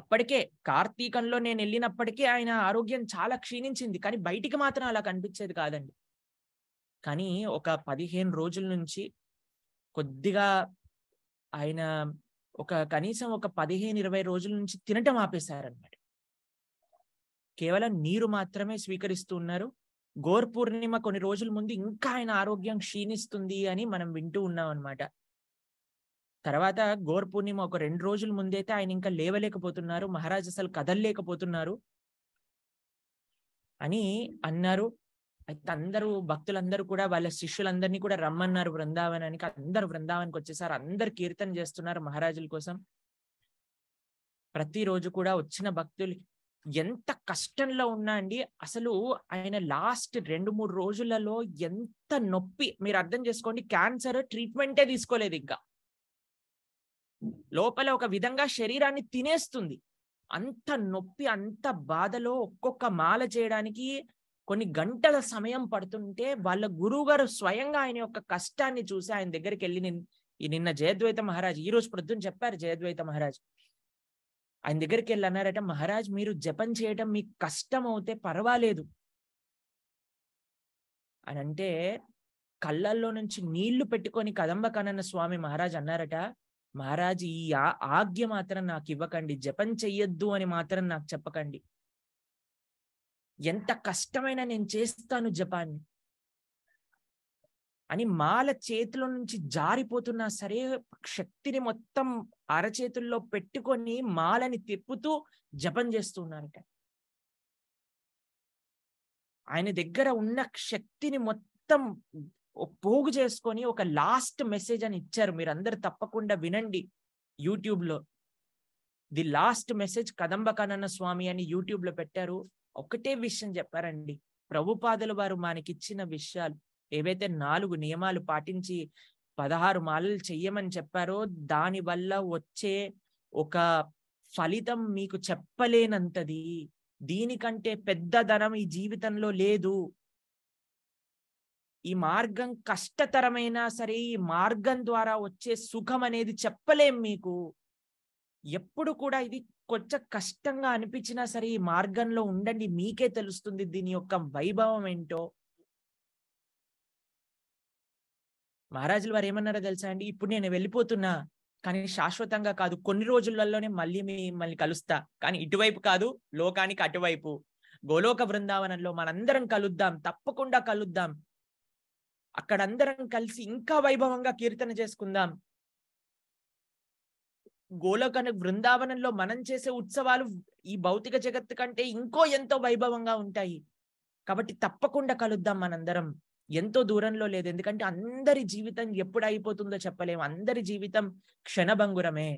అప్పటికే కార్తీకంలో నేను వెళ్ళినప్పటికీ ఆయన ఆరోగ్యం చాలా క్షీణించింది కానీ బయటికి మాత్రం అలా కనిపించేది కాదండి కానీ ఒక పదిహేను రోజుల నుంచి కొద్దిగా ఆయన ఒక కనీసం ఒక పదిహేను ఇరవై రోజుల నుంచి తినటం ఆపేశారనమాట కేవలం నీరు మాత్రమే స్వీకరిస్తూ ఉన్నారు గోర్ పూర్ణిమ కొన్ని రోజుల ముందు ఇంకా ఆయన ఆరోగ్యం క్షీణిస్తుంది అని మనం వింటూ ఉన్నాం అనమాట తర్వాత గోర్ పూర్ణిమ ఒక రెండు రోజుల ముందైతే ఆయన ఇంకా లేవలేకపోతున్నారు మహారాజ్ అసలు కదలలేకపోతున్నారు అని అన్నారు అయితే అందరూ భక్తులందరూ కూడా వాళ్ళ శిష్యులందరినీ కూడా రమ్మన్నారు బృందావనానికి అందరు బృందావనకి వచ్చేసారు అందరు కీర్తన చేస్తున్నారు మహారాజుల కోసం ప్రతిరోజు కూడా వచ్చిన భక్తులు ఎంత కష్టంలో ఉన్నా అండి అసలు ఆయన లాస్ట్ రెండు మూడు రోజులలో ఎంత నొప్పి మీరు అర్థం చేసుకోండి క్యాన్సర్ ట్రీట్మెంటే తీసుకోలేదు ఇంకా లోపల ఒక విధంగా శరీరాన్ని తినేస్తుంది అంత నొప్పి అంత బాధలో ఒక్కొక్క మాల చేయడానికి కొన్ని గంటల సమయం పడుతుంటే వాళ్ళ గురువు గారు స్వయంగా ఆయన యొక్క కష్టాన్ని చూసి ఆయన దగ్గరికి వెళ్ళి నిన్న జయద్వైత మహారాజ్ ఈ రోజు ప్రొద్దున చెప్పారు జయద్వైత మహారాజ్ ఆయన దగ్గరికి వెళ్ళి అన్నారట మహారాజ్ మీరు జపం చేయటం మీకు కష్టం అవుతే పర్వాలేదు అని అంటే కళ్ళల్లో నుంచి నీళ్లు పెట్టుకొని కదంబ స్వామి మహారాజ్ అన్నారట మహారాజు ఈ ఆజ్ఞ మాత్రం నాకు ఇవ్వకండి జపం చెయ్యొద్దు అని మాత్రం నాకు చెప్పకండి ఎంత కష్టమైనా నేను చేస్తాను జపాన్ని అని మాల చేతిలో నుంచి జారిపోతున్నా సరే శక్తిని మొత్తం అరచేతుల్లో పెట్టుకొని మాలని తిప్పుతూ జపం చేస్తున్నారట ఆయన దగ్గర ఉన్న శక్తిని మొత్తం పోగు చేసుకొని ఒక లాస్ట్ మెసేజ్ అని ఇచ్చారు మీరు అందరు తప్పకుండా వినండి యూట్యూబ్లో the last message Kanana Swami అని యూట్యూబ్లో పెట్టారు ఒకటే విషయం చెప్పారండి ప్రభుపాదులు వారు మనకిచ్చిన విషయాలు ఏవైతే నాలుగు నియమాలు పాటించి పదహారు మాలలు చెయ్యమని చెప్పారో దాని వల్ల వచ్చే ఒక ఫలితం మీకు చెప్పలేనంతది దీనికంటే పెద్ద ధనం ఈ జీవితంలో లేదు ఈ మార్గం కష్టతరమైనా సరే ఈ మార్గం ద్వారా వచ్చే సుఖం అనేది చెప్పలేం మీకు ఎప్పుడు కూడా ఇది కొంచెం కష్టంగా అనిపించినా సరే ఈ మార్గంలో ఉండండి మీకే తెలుస్తుంది దీని యొక్క వైభవం ఏంటో మహారాజులు వారు ఏమన్నారో తెలుసా అండి ఇప్పుడు నేను వెళ్ళిపోతున్నా కానీ శాశ్వతంగా కాదు కొన్ని రోజులలోనే మళ్ళీ మిమ్మల్ని కలుస్తా కానీ ఇటువైపు కాదు లోకానికి అటువైపు గోలోక బృందావనంలో మనందరం కలుద్దాం తప్పకుండా కలుద్దాం అక్కడ అందరం కలిసి ఇంకా వైభవంగా కీర్తన చేసుకుందాం గోలోకన బృందావనంలో మనం చేసే ఉత్సవాలు ఈ భౌతిక జగత్తు కంటే ఇంకో ఎంతో వైభవంగా ఉంటాయి కాబట్టి తప్పకుండా కలుద్దాం మనందరం ఎంతో దూరంలో లేదు ఎందుకంటే అందరి జీవితం ఎప్పుడు అయిపోతుందో చెప్పలేము అందరి జీవితం క్షణభంగురమే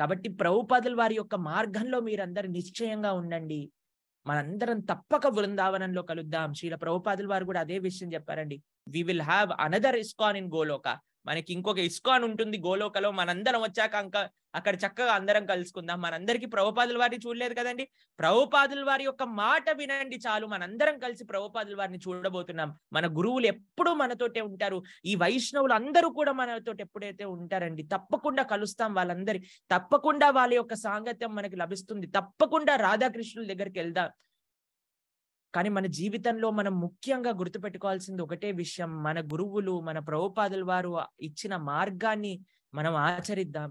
కాబట్టి ప్రభుపాదులు వారి యొక్క మార్గంలో మీరందరు నిశ్చయంగా ఉండండి మనందరం తప్పక బృందావనంలో కలుద్దాం శ్రీల ప్రభుపాదులు వారు కూడా అదే విషయం చెప్పారండి we will have another ISKCON in Goloka మనకి ఇంకొక ఇస్కాన్ ఉంటుంది గోలోకలో మనందరం వచ్చాక అంక అక్కడ చక్కగా అందరం కలుసుకుందాం మనందరికీ ప్రభుపాదుల వారిని చూడలేదు కదండి ప్రభుపాదుల వారి యొక్క మాట వినండి చాలు మనందరం కలిసి ప్రభుపాదుల వారిని చూడబోతున్నాం మన గురువులు ఎప్పుడూ మనతోటే ఉంటారు ఈ వైష్ణవులు అందరూ కూడా మనతో ఎప్పుడైతే ఉంటారండి తప్పకుండా కలుస్తాం వాళ్ళందరి తప్పకుండా వాళ్ళ యొక్క సాంగత్యం మనకి లభిస్తుంది తప్పకుండా రాధాకృష్ణుల దగ్గరికి వెళ్దాం కానీ మన జీవితంలో మనం ముఖ్యంగా గుర్తుపెట్టుకోవాల్సింది ఒకటే విషయం మన గురువులు మన ప్రభుపాదుల వారు ఇచ్చిన మార్గాన్ని మనం ఆచరిద్దాం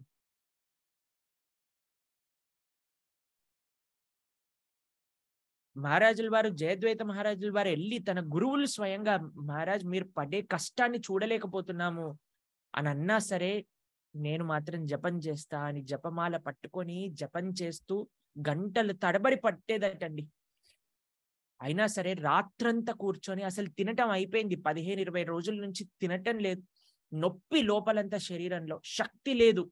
మహారాజుల వారు జయద్వైత మహారాజుల వారు వెళ్ళి తన గురువులు స్వయంగా మహారాజ్ మీరు పడే కష్టాన్ని చూడలేకపోతున్నాము అని అన్నా సరే నేను మాత్రం జపం చేస్తా అని జపమాల పట్టుకొని జపం చేస్తూ గంటలు తడబడి పట్టేదటండి అయినా సరే రాత్రంతా కూర్చొని అసలు తినటం అయిపోయింది పదిహేను ఇరవై రోజుల నుంచి తినటం లేదు నొప్పి లోపలంతా శరీరంలో శక్తి లేదు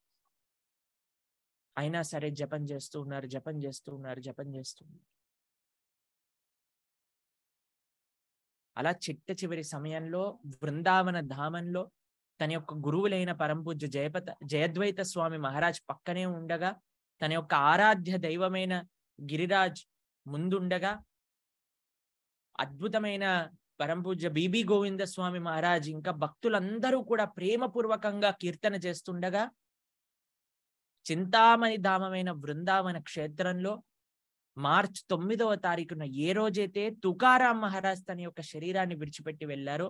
అయినా సరే జపం చేస్తూ ఉన్నారు జపం చేస్తూ ఉన్నారు జపం చేస్తూ ఉన్నారు అలా చిట్ట చివరి సమయంలో బృందావన ధామంలో తన యొక్క గురువులైన పరంపూజ జయపత జయద్వైత స్వామి మహారాజ్ పక్కనే ఉండగా తన యొక్క ఆరాధ్య దైవమైన గిరిరాజ్ ముందుండగా అద్భుతమైన పరంపూజ్య బీబీ స్వామి మహారాజ్ ఇంకా భక్తులందరూ కూడా ప్రేమపూర్వకంగా కీర్తన చేస్తుండగా చింతామణి ధామమైన బృందావన క్షేత్రంలో మార్చ్ తొమ్మిదవ తారీఖున ఏ రోజైతే తుకారాం మహారాజ్ తన యొక్క శరీరాన్ని విడిచిపెట్టి వెళ్ళారో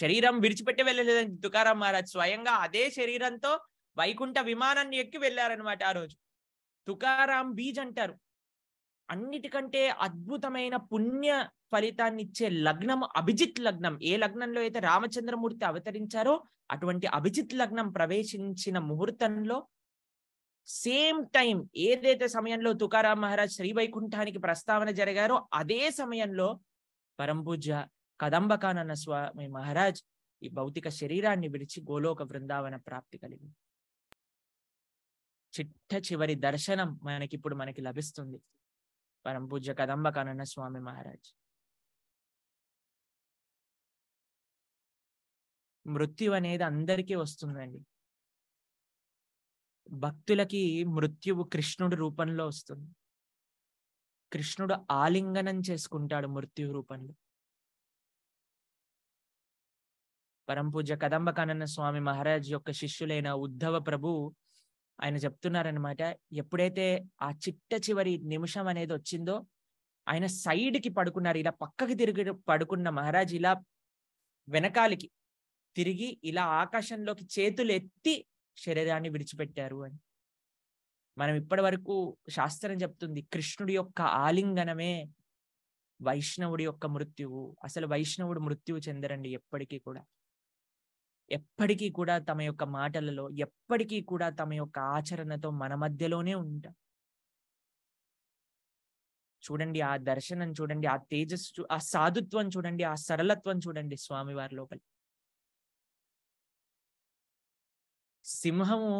శరీరం విడిచిపెట్టి వెళ్ళలేదని తుకారాం మహారాజ్ స్వయంగా అదే శరీరంతో వైకుంఠ విమానాన్ని ఎక్కి వెళ్ళారనమాట ఆ రోజు తుకారాం బీజ్ అంటారు అన్నిటికంటే అద్భుతమైన పుణ్య ఫలితాన్ని ఇచ్చే లగ్నం అభిజిత్ లగ్నం ఏ లగ్నంలో అయితే రామచంద్రమూర్తి అవతరించారో అటువంటి అభిజిత్ లగ్నం ప్రవేశించిన ముహూర్తంలో సేమ్ టైం ఏదైతే సమయంలో తుకారాం మహారాజ్ శ్రీవైకుంఠానికి ప్రస్తావన జరిగారో అదే సమయంలో పరంపూజ కదంబకానన్న స్వామి మహారాజ్ ఈ భౌతిక శరీరాన్ని విడిచి గోలోక బృందావన ప్రాప్తి కలిగింది చిట్ట చివరి దర్శనం మనకిప్పుడు మనకి లభిస్తుంది పరం पूज्य कदम्बकानन స్వామి మహారాజ్ మృత్యు అనేది అందరికీ వస్తుందండి భక్తులకి మృత్యువు కృష్ణుడి రూపంలో వస్తుంది కృష్ణుడు ఆలింగనం చేసుకుంటాడు మృత్యు రూపంలో పరంపూజ కదంబకానన్న స్వామి మహారాజ్ యొక్క శిష్యులైన ఉద్ధవ ప్రభు ఆయన చెప్తున్నారనమాట ఎప్పుడైతే ఆ చిట్ట చివరి నిమిషం అనేది వచ్చిందో ఆయన సైడ్కి పడుకున్నారు ఇలా పక్కకి తిరిగి పడుకున్న మహారాజ్ ఇలా వెనకాలికి తిరిగి ఇలా ఆకాశంలోకి చేతులు ఎత్తి శరీరాన్ని విడిచిపెట్టారు అని మనం ఇప్పటి వరకు శాస్త్రం చెప్తుంది కృష్ణుడి యొక్క ఆలింగనమే వైష్ణవుడి యొక్క మృత్యువు అసలు వైష్ణవుడు మృత్యువు చెందరండి ఎప్పటికీ కూడా ఎప్పటికీ కూడా తమ యొక్క మాటలలో ఎప్పటికీ కూడా తమ యొక్క ఆచరణతో మన మధ్యలోనే ఉంటాం చూడండి ఆ దర్శనం చూడండి ఆ తేజస్సు ఆ సాధుత్వం చూడండి ఆ సరళత్వం చూడండి స్వామివారి లోపల సింహము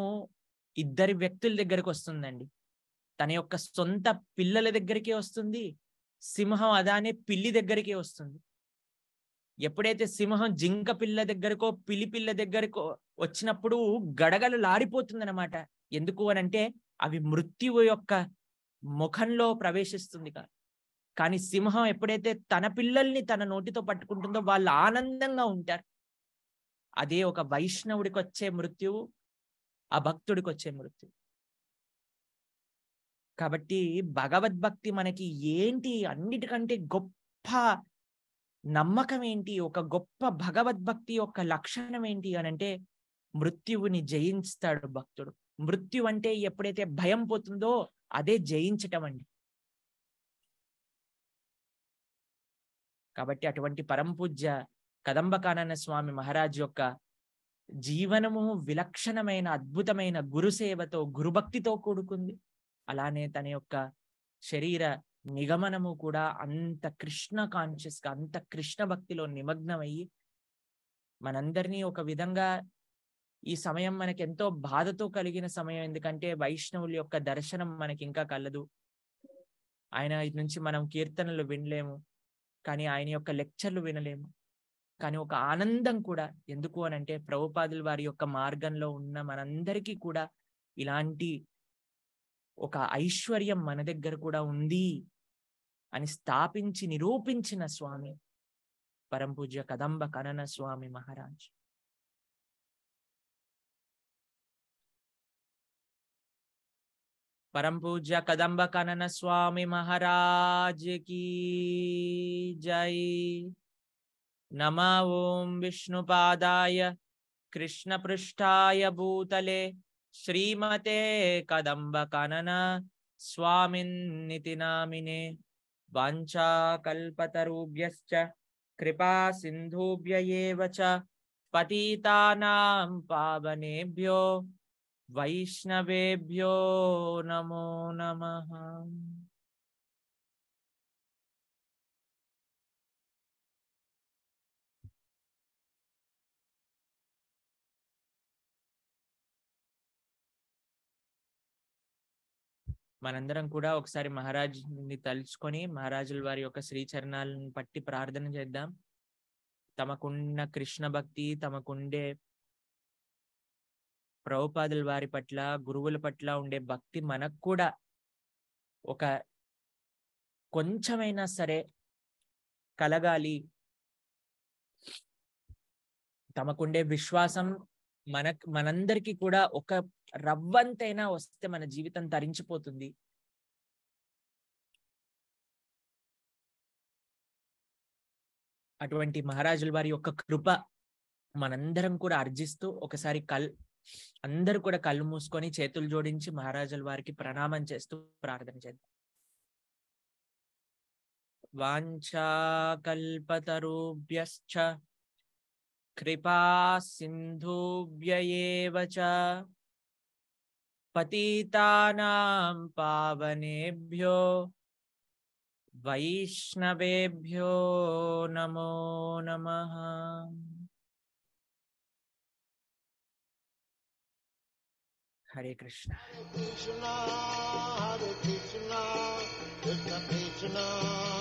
ఇద్దరి వ్యక్తుల దగ్గరికి వస్తుందండి తన యొక్క సొంత పిల్లల దగ్గరికే వస్తుంది సింహం అదానే పిల్లి దగ్గరికే వస్తుంది ఎప్పుడైతే సింహం జింక పిల్ల దగ్గరకో పిలి పిల్ల దగ్గరకో వచ్చినప్పుడు గడగలు లారిపోతుందన్నమాట ఎందుకు అని అంటే అవి మృత్యువు యొక్క ముఖంలో ప్రవేశిస్తుంది కానీ సింహం ఎప్పుడైతే తన పిల్లల్ని తన నోటితో పట్టుకుంటుందో వాళ్ళు ఆనందంగా ఉంటారు అదే ఒక వైష్ణవుడికి వచ్చే మృత్యువు ఆ భక్తుడికి వచ్చే మృత్యువు కాబట్టి భగవద్భక్తి మనకి ఏంటి అన్నిటికంటే గొప్ప నమ్మకం ఏంటి ఒక గొప్ప భగవద్భక్తి యొక్క లక్షణం ఏంటి అని అంటే మృత్యువుని జయించుతాడు భక్తుడు మృత్యు అంటే ఎప్పుడైతే భయం పోతుందో అదే జయించటం అండి కాబట్టి అటువంటి పరంపూజ్య కదంబకానన్న స్వామి మహారాజ్ యొక్క జీవనము విలక్షణమైన అద్భుతమైన గురుసేవతో గురుభక్తితో కూడుకుంది అలానే తన యొక్క శరీర నిగమనము కూడా అంత కృష్ణ కాన్షియస్ గా అంత కృష్ణ భక్తిలో నిమగ్నమయ్యి మనందరినీ ఒక విధంగా ఈ సమయం మనకి ఎంతో బాధతో కలిగిన సమయం ఎందుకంటే వైష్ణవుల యొక్క దర్శనం మనకి ఇంకా కలదు ఆయన నుంచి మనం కీర్తనలు వినలేము కానీ ఆయన యొక్క లెక్చర్లు వినలేము కానీ ఒక ఆనందం కూడా ఎందుకు అని అంటే ప్రభుపాదులు వారి యొక్క మార్గంలో ఉన్న మనందరికీ కూడా ఇలాంటి ఒక ఐశ్వర్యం మన దగ్గర కూడా ఉంది అని స్థాపించి నిరూపించిన స్వామి పరంపూజ్య కదంబ కనన స్వామి మహారాజ్ పరంపూజ్య కదంబ కనన స్వామి మహారాజ్ కీ జై నమ ఓం విష్ణుపాదాయ పృష్టాయ భూతలే శ్రీమతే కదంబ కనన స్వామిన్నితి నామినే वाञ्छाकल्पतरुभ्यश्च कृपासिन्धुभ्य एव च पतितानां पावनेभ्यो वैष्णवेभ्यो नमो नमः మనందరం కూడా ఒకసారి మహారాజుని తలుచుకొని మహారాజుల వారి యొక్క శ్రీచరణాలను పట్టి ప్రార్థన చేద్దాం తమకున్న కృష్ణ భక్తి తమకుండే ప్రభుపాదుల వారి పట్ల గురువుల పట్ల ఉండే భక్తి మనకు కూడా ఒక కొంచెమైనా సరే కలగాలి తమకుండే విశ్వాసం మన మనందరికీ కూడా ఒక రవ్వంతైనా వస్తే మన జీవితం తరించిపోతుంది అటువంటి మహారాజుల వారి యొక్క కృప మనందరం కూడా అర్జిస్తూ ఒకసారి కల్ అందరూ కూడా కళ్ళు మూసుకొని చేతులు జోడించి మహారాజుల వారికి ప్రణామం చేస్తూ ప్రార్థన చేద్దాం వాంఛాకల్పతరుభ్యశ్చ कृपा सिन्धुभ्ययेव च पतितानां पावनेभ्यो वैष्णवेभ्यो नमो नमः हरे कृष्ण कृष्ण कृष्ण कृष्ण